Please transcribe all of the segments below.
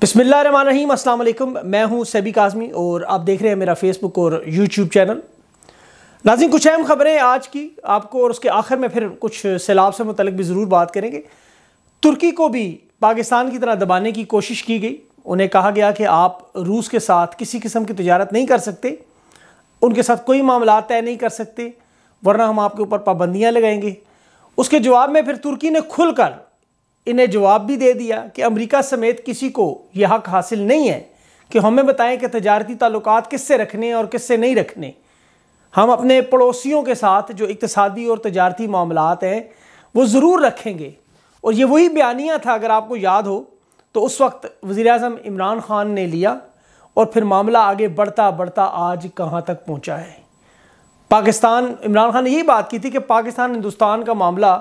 बिसमीम अल्लाम मैं हूं सैबिक काजमी और आप देख रहे हैं मेरा फेसबुक और यूट्यूब चैनल नाजिम कुछ अहम ख़बरें आज की आपको और उसके आखिर में फिर कुछ सैलाब से मतलब भी ज़रूर बात करेंगे तुर्की को भी पाकिस्तान की तरह दबाने की कोशिश की गई उन्हें कहा गया कि आप रूस के साथ किसी किस्म की तजारत नहीं कर सकते उनके साथ कोई मामला तय नहीं कर सकते वरना हम आपके ऊपर पाबंदियाँ लगाएंगे उसके जवाब में फिर तुर्की ने खुलकर इन्हें जवाब भी दे दिया कि अमेरिका समेत किसी को यह हक हासिल नहीं है कि हमें बताएं कि तजारती ताल्लुक किससे रखने और किससे नहीं रखने हम अपने पड़ोसियों के साथ जो इकतदी और तजारती मामला हैं वो ज़रूर रखेंगे और ये वही बयानिया था अगर आपको याद हो तो उस वक्त वज़ी अजम इमरान ख़ान ने लिया और फिर मामला आगे बढ़ता बढ़ता आज कहाँ तक पहुँचा है पाकिस्तान इमरान खान ने यही बात की थी कि पाकिस्तान हिंदुस्तान का मामला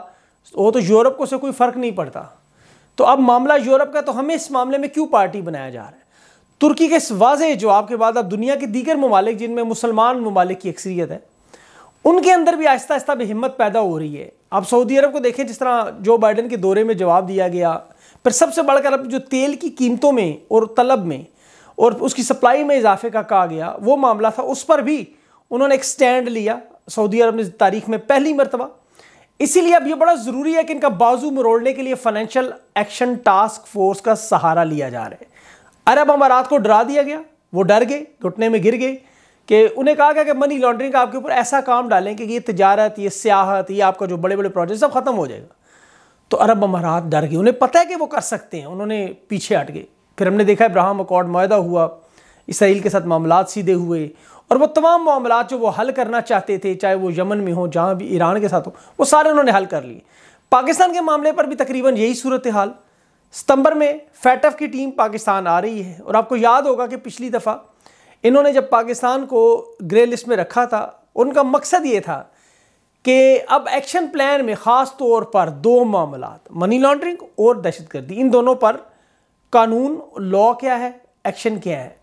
वो तो यूरोप को से कोई फ़र्क नहीं पड़ता तो अब मामला यूरोप का तो हमें इस मामले में क्यों पार्टी बनाया जा रहा है तुर्की के इस वाजह जवाब के बाद अब दुनिया के दीगर ममालिक जिनमें मुसलमान ममालिक की अक्सरियत है उनके अंदर भी आहिस्ता आहिस्ता भी हिम्मत पैदा हो रही है आप सऊदी अरब को देखें जिस तरह जो बाइडन के दौरे में जवाब दिया गया पर सबसे बढ़कर अब जो तेल की कीमतों में और तलब में और उसकी सप्लाई में इजाफे का कहा गया वो मामला था उस पर भी उन्होंने एक स्टैंड लिया सऊदी अरब ने तारीख में पहली मरतबा इसीलिए अब ये बड़ा ज़रूरी है कि इनका बाजू मरोड़ने के लिए फाइनेंशियल एक्शन टास्क फोर्स का सहारा लिया जा रहा है अरब अमारात को डरा दिया गया वो डर गए घुटने में गिर गए कि उन्हें कहा गया कि मनी लॉन्ड्रिंग का आपके ऊपर ऐसा काम डालें कि ये तजारत ये सियाहत ये आपका जो बड़े बड़े प्रोजेक्ट सब ख़त्म हो जाएगा तो अरब अमारात डर गए उन्हें पता है कि वो कर सकते हैं उन्होंने पीछे हट गए फिर हमने देखा इब्राहिम अकॉर्ड माहा हुआ इसराइल के साथ मामला सीधे हुए और वो तमाम मामला जो वो हल करना चाहते थे चाहे वो यमन में हो जहाँ भी ईरान के साथ हो वो सारे उन्होंने हल कर लिए पाकिस्तान के मामले पर भी तकरीबन यही सूरत हाल सितंबर में फैटफ की टीम पाकिस्तान आ रही है और आपको याद होगा कि पिछली दफ़ा इन्होंने जब पाकिस्तान को ग्रे लिस्ट में रखा था उनका मकसद ये था कि अब एक्शन प्लान में ख़ास तौर पर दो मामला मनी लॉन्ड्रिंग और दहशत गर्दी इन दोनों पर कानून लॉ क्या है एक्शन क्या है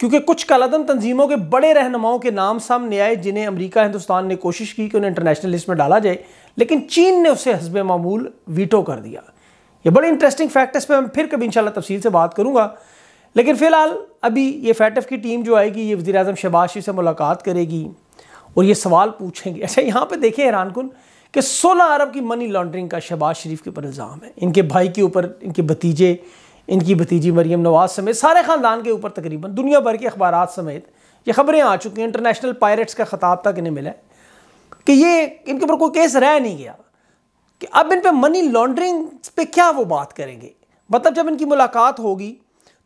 क्योंकि कुछ कलादम तंजीमों के बड़े रहनुमाओं के नाम सामने आए जिन्हें अमरीका हिंदुस्तान ने कोशिश की कि उन्हें इंटरनेशनल लिस्ट में डाला जाए लेकिन चीन ने उसे हसब मामूल वीटो कर दिया ये बड़े इंटरेस्टिंग फैक्ट इस पर मैं फिर कभी इंशाल्लाह तफसील से बात करूँगा लेकिन फ़िलहाल अभी ये फैटफ की टीम जो आएगी ये वजी अजम शबाज से मुलाकात करेगी और ये सवाल पूछेंगे अच्छा यहाँ पर देखें हैरान कन कि सोलह अरब की मनी लॉन्ड्रिंग का शहबाज शरीफ के ऊपर इल्ज़ाम है इनके भाई के ऊपर इनके भतीजे इनकी भतीजी मरीम नवाज़ समेत सारे ख़ानदान के ऊपर तकरीबन दुनिया भर के अखबार समेत ये ख़बरें आ चुकी हैं इंटरनेशनल पायरेट्स का खिताब तक इन्हें मिला है कि ये इनके ऊपर कोई केस रह नहीं गया कि अब इन पर मनी लॉन्ड्रिंग पे क्या वो बात करेंगे मतलब जब इनकी मुलाकात होगी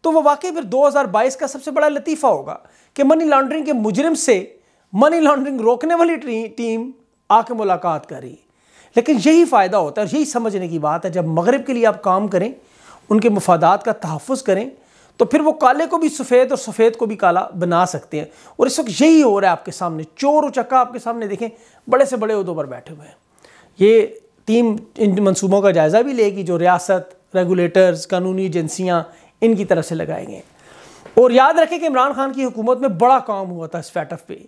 तो वह वाकई फिर दो हज़ार बाईस का सबसे बड़ा लतीफ़ा होगा कि मनी लॉन्ड्रिंग के मुजरम से मनी लॉन्ड्रिंग रोकने वाली टीम आके मुलाकात करी लेकिन यही फ़ायदा होता है और यही समझने की बात है जब मगरब के लिए आप काम करें उनके मफादात का तहफ़ करें तो फिर वो काले को भी सफ़ेद और सफ़ेद को भी काला बना सकते हैं और इस वक्त यही हो रहा है आपके सामने चोर उचक्का आपके सामने देखें बड़े से बड़े उदों पर बैठे हुए हैं ये टीम इन मनसूबों का जायज़ा भी लेगी जो रियासत रेगुलेटर्स कानूनी एजेंसियाँ इनकी तरफ से लगाए गए और याद रखें कि इमरान खान की हुकूमत में बड़ा काम हुआ था इस फैटफ पे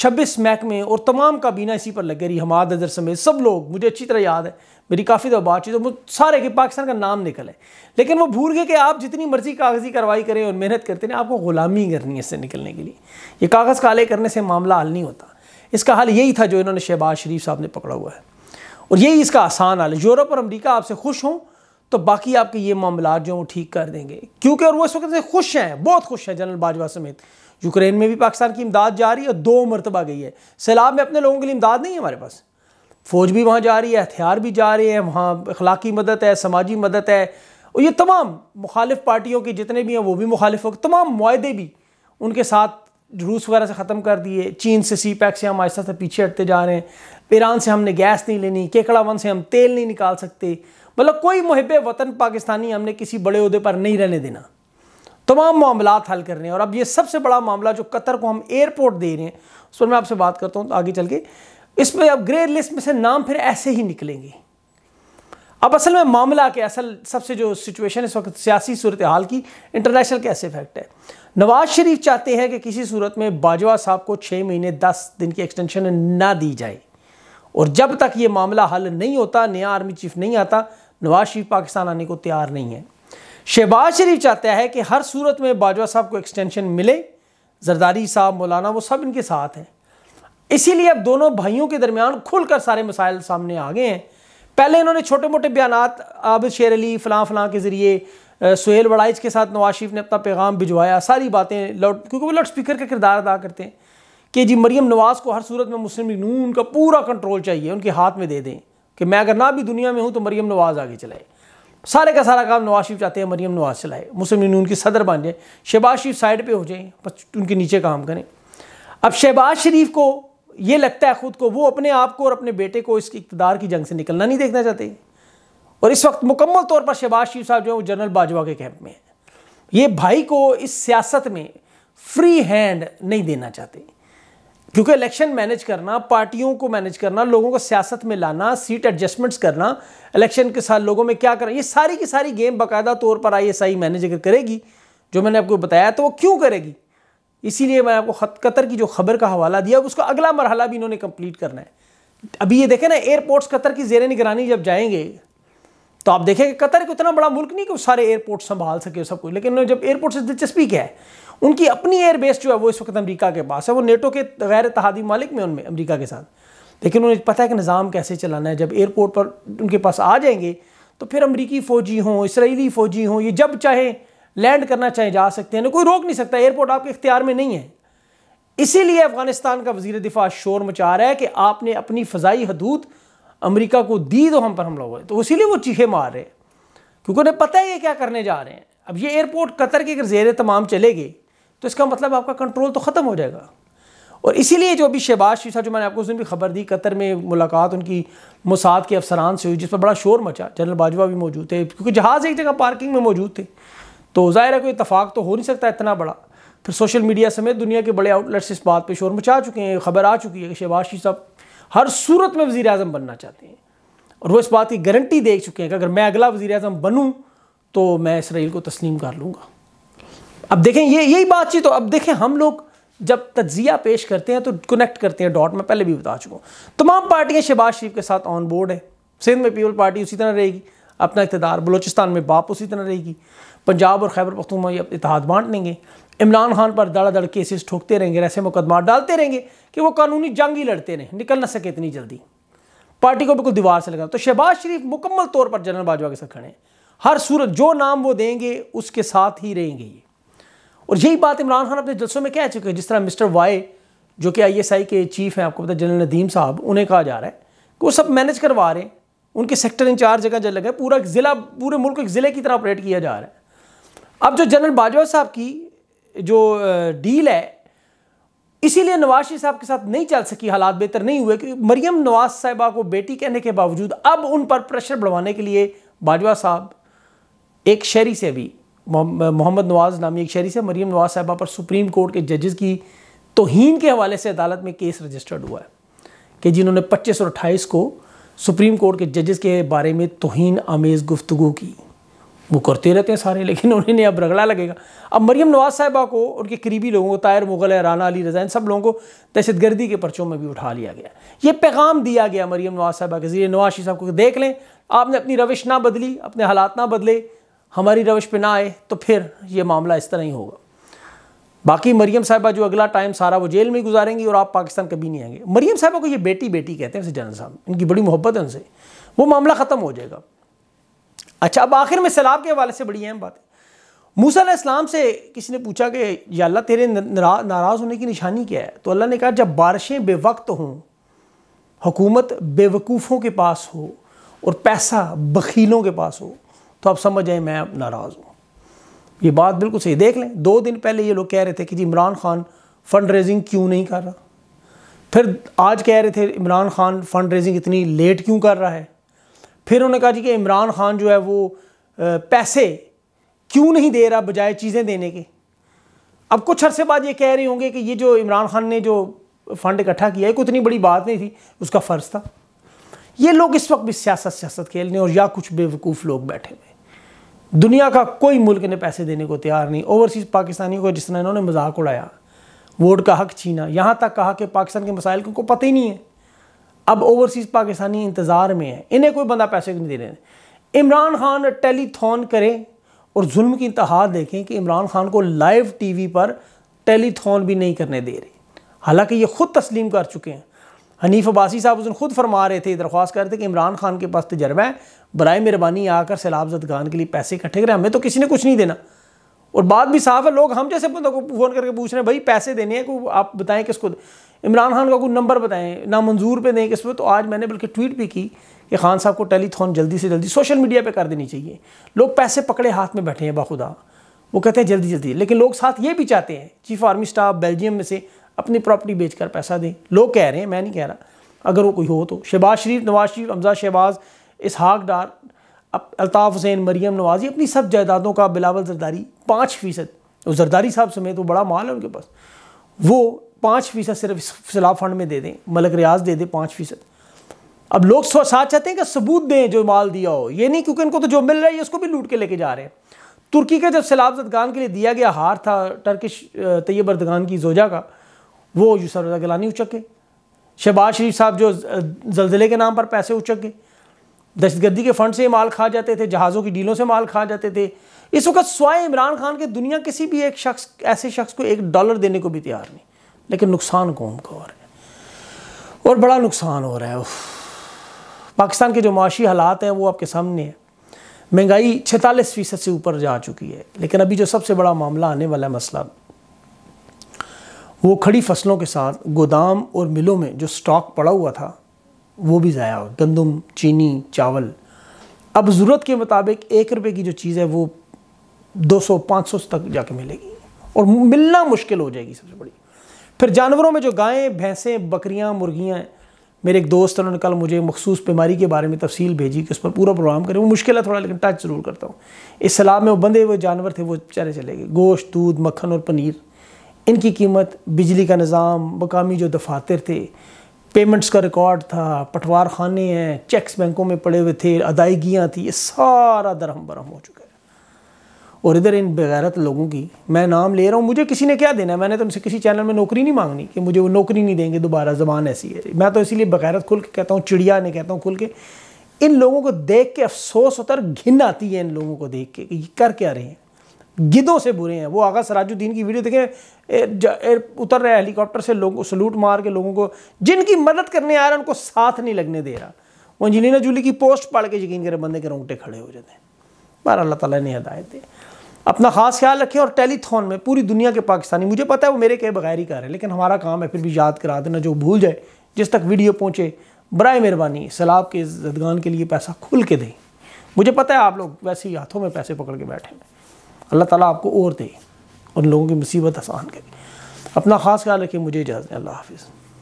छब्बीस महकमे और तमाम काबीना इसी पर लगे रही हमाद अदर समेत सब लोग मुझे अच्छी तरह याद है मेरी काफ़ी दफ़ा बातचीत और सारे के पाकिस्तान का नाम निकल है लेकिन वो भूल गए कि आप जितनी मर्जी कागजी कार्रवाई करें और मेहनत करते हैं आपको ग़ुलामी करनी है इससे निकलने के लिए ये कागज़ काले करने से मामला हल नहीं होता इसका हल यही था जो इन्होंने शहबाज शरीफ साहब ने पकड़ा हुआ है और यही इसका आसान हाल है यूरोप और अमरीका आपसे खुश हों तो बाकी आपके ये मामला जो वो ठीक कर देंगे क्योंकि और वो इस वक्त से खुश हैं बहुत खुश हैं जनरल बाजवा समेत यूक्रेन में भी पाकिस्तान की इमदाद जा रही है और दो मरतबा गई है सैलाब में अपने लोगों के लिए इमदाद नहीं है हमारे पास फ़ौज भी वहाँ जा रही है हथियार भी जा रहे हैं वहाँ अखलाकी मदद है समाजी मदद है और ये तमाम मुखालिफ पार्टियों के जितने भी हैं वो भी मुखालिफ हो तमाम माहदे भी उनके साथ रूस वगैरह से ख़त्म कर दिए चीन से सी पैक से हम आहिस्ता से पीछे हटते जा रहे हैं ईरान से हमने गैस नहीं लेनी केकड़ा वन से हम तेल नहीं निकाल सकते मतलब कोई मुहब वतन पाकिस्तानी हमने किसी बड़े अहदे पर नहीं रहने देना तमाम मामला हल कर रहे हैं और अब ये सबसे बड़ा मामला जो कतर को हम एयरपोर्ट दे रहे हैं उस पर मैं आपसे बात करता हूँ तो आगे चल के इस पर अब ग्रे लिस्ट में से नाम फिर ऐसे ही निकलेंगे अब असल में मामला के असल सबसे जो सिचुएशन इस वक्त सियासी सूरत हाल की इंटरनेशनल कैसे इफेक्ट है नवाज शरीफ चाहते हैं कि किसी सूरत में बाजवा साहब को छः महीने दस दिन की एक्सटेंशन ना दी जाए और जब तक ये मामला हल नहीं होता नया आर्मी चीफ नहीं आता नवाज शरीफ पाकिस्तान आने को तैयार नहीं है शहबाज शरीफ चाहता है कि हर सूरत में बाजवा साहब को एक्सटेंशन मिले जरदारी साहब मौलाना वो सब इनके साथ हैं इसीलिए अब दोनों भाइयों के दरमियान खुलकर सारे मसाइल सामने आ गए हैं पहले इन्होंने छोटे मोटे बयान अब शेर अली फ़लां फ़लाँ के ज़रिए सुहेल वड़ाइज के साथ नवाज शरीफ ने अपना पैगाम भिजवाया सारी बातें लाउड क्योंकि वो लाउड स्पीकर का किरदार अदा करते हैं कि जी मरीम नवाज़ को हर सूरत में मुस्लिम नून का पूरा कंट्रोल चाहिए उनके हाथ में दे दें कि मैं अगर ना भी दुनिया में हूँ तो मरीम नवाज़ आगे चलाए सारे का सारा काम नवाज शरीफ चाहते हैं मरीम नवाज चलाए मुस्लिम नून की सदर बन जाए शहबाज शरीफ साइड पर हो जाए बस उनके नीचे काम करें अब शहबाज शरीफ को ये लगता है ख़ुद को वो अपने आप को और अपने बेटे को इस इकतदार की जंग से निकलना नहीं देखना चाहते और इस वक्त मुकम्मल तौर पर शहबाज शरीफ साहब जो है वो जनरल बाजवा के कैंप में हैं ये भाई को इस सियासत में फ्री हैंड नहीं देना चाहते क्योंकि इलेक्शन मैनेज करना पार्टियों को मैनेज करना लोगों को सियासत में लाना सीट एडजस्टमेंट्स करना इलेक्शन के साथ लोगों में क्या करना ये सारी की सारी गेम बाकायदा तौर पर आई एस आई मैनेज अगर करेगी जो मैंने आपको बताया तो वो क्यों करेगी इसीलिए मैं आपको कतर की जो खबर का हवाला दिया उसका अगला मरहला भी इन्होंने कम्प्लीट करना है अभी ये देखें ना एयरपोर्ट्स कतर की जेर निगरानी जब जाएंगे तो आप देखेंगे कतर एक उतना बड़ा मुल्क नहीं कि वो सारे एयरपोर्ट संभाल सके सब कुछ लेकिन जब एयरपोर्ट से दिलचस्पी क्या है उनकी अपनी एयरबेस जो है वो इस वक्त अमरीका के पास है वो नेटो के गैर तहादी मालिक में उनमें अमरीका के साथ लेकिन उन्हें पता है कि निज़ाम कैसे चलाना है जब एयरपोर्ट पर उनके पास आ जाएंगे तो फिर अमरीकी फ़ौजी हों इसराइली फ़ौजी हों ये जब चाहे लैंड करना चाहे जा सकते हैं कोई रोक नहीं सकता एयरपोर्ट आपके इख्तियार में नहीं है इसीलिए अफगानिस्तान का वजीर दिफा शोर मचा रहा है कि आपने अपनी फ़जाई हदूद अमरीका को दी तो हम पर हमला हुआ है तो इसीलिए वो चीखे मार रहे हैं क्योंकि उन्हें पता है ये क्या करने जा रहे हैं अब ये एयरपोर्ट कतर के अगर जेर तमाम चले गए तो इसका मतलब आपका कंट्रोल तो ख़त्म हो जाएगा और इसीलिए जो अभी शहबाज साहब जो मैंने आपको उसने भी खबर दी कतर में मुलाकात उनकी मुसाद के अफसरान से हुई जिस पर बड़ा शोर मचा जनरल बाजवा भी मौजूद थे क्योंकि जहाज़ एक जगह पार्किंग में मौजूद थे तो ज़ाहिर है कोई इतफाक़ तो हो नहीं सकता इतना बड़ा फिर सोशल मीडिया समेत दुनिया के बड़े आउटलेट्स इस बात पर शोर मचा चुके हैं खबर आ चुकी है कि शहबाज साहब हर सूरत में वज़ी अजम बनना चाहते हैं और वो इस बात की गारंटी दे चुके हैं कि अगर मैं अगला वज़ी अजम बनूँ तो मैं इसराइल को तस्लीम कर लूँगा अब देखें ये यही बातचीत हो अब देखें हम लोग जब तजिया पेश करते हैं तो कनेक्ट करते हैं डॉट में पहले भी बता चुका हूँ तमाम पार्टियाँ शहबाज शरीफ के साथ ऑन बोर्ड है सिंध में पीपल पार्टी उसी तरह रहेगी अपना इकतदार बलोचिस्तान में बाप उसी तरह रहेगी पंजाब और खैबर पख्तूनवा अब इतिहाद बांट लेंगे इमरान खान पर दड़ा दड़ केसेस ठोकते रहेंगे ऐसे मुकदमा डालते रहेंगे कि वो कानूनी जंग ही लड़ते रहें निकल ना सके इतनी जल्दी पार्टी को बिल्कुल दीवार से लगा तो शहबाज शरीफ मुकम्मल तौर पर जनरल बाजवा के साथ खड़े हैं हर सूरत जो नाम वो देंगे उसके साथ ही रहेंगे ये और यही बात इमरान खान अपने जलसों में कह चुके हैं जिस तरह मिस्टर वाई जो कि आईएसआई के चीफ हैं आपको पता जनरल नदीम साहब उन्हें कहा जा रहा है कि वो सब मैनेज करवा रहे हैं उनके सेक्टर चार जगह जल लगे पूरा ज़िला पूरे मुल्क को एक ज़िले की तरह ऑपरेट किया जा रहा है अब जो जनरल बाजवा साहब की जो डील है इसीलिए नवाज शरीफ साहब के साथ नहीं चल सकी हालात बेहतर नहीं हुए क्योंकि मरियम नवाज साहिबा को बेटी कहने के बावजूद अब उन पर प्रेशर बढ़वाने के लिए बाजवा साहब एक शहरी से भी मोहम्मद नवाज़ नामी एक शहरी से मरीम नवाज़ साहबा पर सुप्रीम कोर्ट के जजेस की तोहन के हवाले से अदालत में केस रजिस्टर्ड हुआ है कि जिन्होंने पच्चीस और अट्ठाईस को सुप्रीम कोर्ट के जजेस के बारे में तोहन आमेज़ गुफ्तु की वो करते रहते हैं सारे लेकिन उन्हें अब रगड़ा लगेगा अब मरीम नवाज़ साहबा को उनके करीबी लोगों को तायर मुगल राना अली इन सब लोगों को दहशतगर्दी के पर्चों में भी उठा लिया गया ये पैगाम दिया गया मरीम नवाज़ साहबा के जरिए नवाशी साहब को देख लें आपने अपनी रविश ना बदली अपने हालात ना बदले हमारी रविश पे ना आए तो फिर ये मामला इस तरह ही होगा बाकी मरियम साहबा जो अगला टाइम सारा वो जेल में गुजारेंगी और आप पाकिस्तान कभी नहीं आएंगे मरियम साहबा को ये बेटी बेटी कहते हैं जनरल साहब इनकी बड़ी मोहब्बत है उनसे वो मामला ख़त्म हो जाएगा अच्छा अब आखिर में सैलाब के हवाले से बड़ी अहम बात है मूसा इस्लाम से किसी ने पूछा कि या अल्लाह तेरे नाराज़ होने की निशानी क्या है तो अल्लाह ने कहा जब बारिशें बेवक्त हों हुकूमत बेवकूफ़ों के पास हो और पैसा बखीलों के पास हो तो आप समझ जाए मैं नाराज़ हूँ ये बात बिल्कुल सही देख लें दो दिन पहले ये लोग कह रहे थे कि जी इमरान खान फंड रेजिंग क्यों नहीं कर रहा फिर आज कह रहे थे इमरान खान फंड रेजिंग इतनी लेट क्यों कर रहा है फिर उन्होंने कहा जी कि इमरान खान जो है वो पैसे क्यों नहीं दे रहा बजाय चीज़ें देने के अब कुछ अरसे बाद ये कह रहे होंगे कि ये जो इमरान खान ने जो फंड इकट्ठा किया है कोई इतनी बड़ी बात नहीं थी उसका फ़र्ज़ था ये लोग इस वक्त भी सियासत सियासत खेलने और या कुछ बेवकूफ़ लोग बैठे हुए दुनिया का कोई मुल्क ने पैसे देने को तैयार नहीं ओवरसीज़ पाकिस्तानियों को जिस तरह इन्होंने मजाक उड़ाया वोट का हक छीना यहाँ तक कहा कि पाकिस्तान के मसाइल को पता ही नहीं है अब ओवरसीज़ पाकिस्तानी इंतज़ार में है इन्हें कोई बंदा पैसे नहीं दे रहे इमरान खान टेलीथॉन करें और जुल्म की इंतहा देखें कि इमरान खान को लाइव टी वी पर टेलीथॉन भी नहीं करने दे रहे हालांकि ये ख़ुद तस्लीम कर चुके हैं हनीफ अब्बासी साहब उस दिन खुद फरमा रहे थे दरख्वास्त कर रहे थे कि इमरान खान के पास तजर्बा है बरए मेहरबानी आकर सैलाब जदगान के लिए पैसे इकट्ठे करें हमें तो किसी ने कुछ नहीं देना और बात भी साफ है लोग हम जैसे बंदों को फ़ोन करके पूछ रहे हैं भाई पैसे देने हैं को आप बताएं किसको इमरान खान का कोई नंबर बताएं ना मंजूर पे दें किस पर तो आज मैंने बल्कि ट्वीट भी की कि खान साहब को टेलीथॉन जल्दी से जल्दी सोशल मीडिया पे कर देनी चाहिए लोग पैसे पकड़े हाथ में बैठे हैं बाखुदा वो कहते हैं जल्दी जल्दी लेकिन लोग साथ ये भी चाहते हैं चीफ आर्मी स्टाफ बेल्जियम में से अपनी प्रॉपर्टी बेचकर पैसा दें लोग कह रहे हैं मैं नहीं कह रहा अगर वो कोई हो तो शहबाज शरीफ नवाज शरीफ हमजा शहबाज इसहाक डार अलताफ़ हुसैन मरीम नवाजी अपनी सब जायदादों का बिलावल जरदारी पाँच फ़ीसद और जरदारी साहब समेत वो बड़ा माल है उनके पास वो पाँच फ़ीसद सिर्फ सलाब फंड में दे दें मलक रियाज दे दें पाँच फ़ीसद अब लोग साथ चाहते हैं कि सबूत दें जो माल दिया हो ये नहीं क्योंकि इनको तो जो मिल रहा है उसको भी लूट के लेके जा रहे हैं तुर्की का जब सैलाब जदगान के लिए दिया गया हार था टर्किश तैयब अर्दगान की जोजा का वो यूसर रजा उचक गए शहबाज शरीफ साहब जो जलजिले के नाम पर पैसे दहशत दहशतगर्दी के फ़ंड से माल खा जाते थे जहाज़ों की डीलों से माल खा जाते थे इस वक्त स्वाय इमरान खान के दुनिया किसी भी एक शख्स ऐसे शख्स को एक डॉलर देने को भी तैयार नहीं लेकिन नुकसान कौम का हो रहा है और बड़ा नुकसान हो रहा है पाकिस्तान के जो माशी हालात हैं वो आपके सामने है महंगाई छतालीस फ़ीसद से ऊपर जा चुकी है लेकिन अभी जो सबसे बड़ा मामला आने वाला है मसला वो खड़ी फसलों के साथ गोदाम और मिलों में जो स्टॉक पड़ा हुआ था वो भी ज़ाया हुआ गंदम चीनी चावल अब ज़रूरत के मुताबिक एक रुपये की जो चीज़ है वो 200-500 तक जाके मिलेगी और मिलना मुश्किल हो जाएगी सबसे बड़ी फिर जानवरों में जो गायें भैंसें बकरियाँ मुर्गियाँ मेरे एक दोस्त उन्होंने कल मुझे मखसूस बीमारी के बारे में तफसील भेजी कि उस पर पूरा प्रोग्राम करें वो मुश्किल है थोड़ा लेकिन टच ज़रूर करता हूँ इस सलाब में वो बंधे हुए जानवर थे वो चले चले गए गोश्त दूध मक्खन और पनीर इनकी कीमत बिजली का निज़ाम मकामी जो दफातर थे पेमेंट्स का रिकॉर्ड था पटवार खाने हैं चेक्स बैंकों में पड़े हुए थे अदायगियाँ थी ये सारा दरहम बरहम हो चुका है और इधर इन बेगैरत लोगों की मैं नाम ले रहा हूँ मुझे किसी ने क्या देना है मैंने तो उनसे किसी चैनल में नौकरी नहीं मांगनी कि मुझे वो नौकरी नहीं देंगे दोबारा जबान ऐसी है मैं तो इसीलिए बगैरत खुल के कहता हूँ चिड़िया ने कहता हूँ खुल के इन लोगों को देख के अफसोस होता है घिन आती है इन लोगों को देख के कि ये कर क्या रहे हैं गिदों से बुरे हैं वो आगा सराजुद्दीन की वीडियो देखें उतर रहे हेलीकॉप्टर से लोगों सलूट मार के लोगों को जिनकी मदद करने आ रहा है उनको साथ नहीं लगने दे रहा वो अंजलिना जूली की पोस्ट पढ़ के यकीन करें बंदे के रोंगटे खड़े हो जाते हैं बार अल्लाह ताला ने हदायत दी अपना ख़ास ख्याल रखें और टेलीथॉन में पूरी दुनिया के पाकिस्तानी मुझे पता है वो मेरे कहे बगैर ही कर रहे हैं लेकिन हमारा काम है फिर भी याद करा देना जो भूल जाए जिस तक वीडियो पहुँचे बरए मेहरबानी सैलाब के जदगान के लिए पैसा खुल के दें मुझे पता है आप लोग वैसे ही हाथों में पैसे पकड़ के बैठे हैं अल्लाह ताला आपको और दे उन लोगों की मुसीबत आसान करे अपना ख़ास ख्याल रखिए मुझे इजाज़त अल्लाह हाफिज़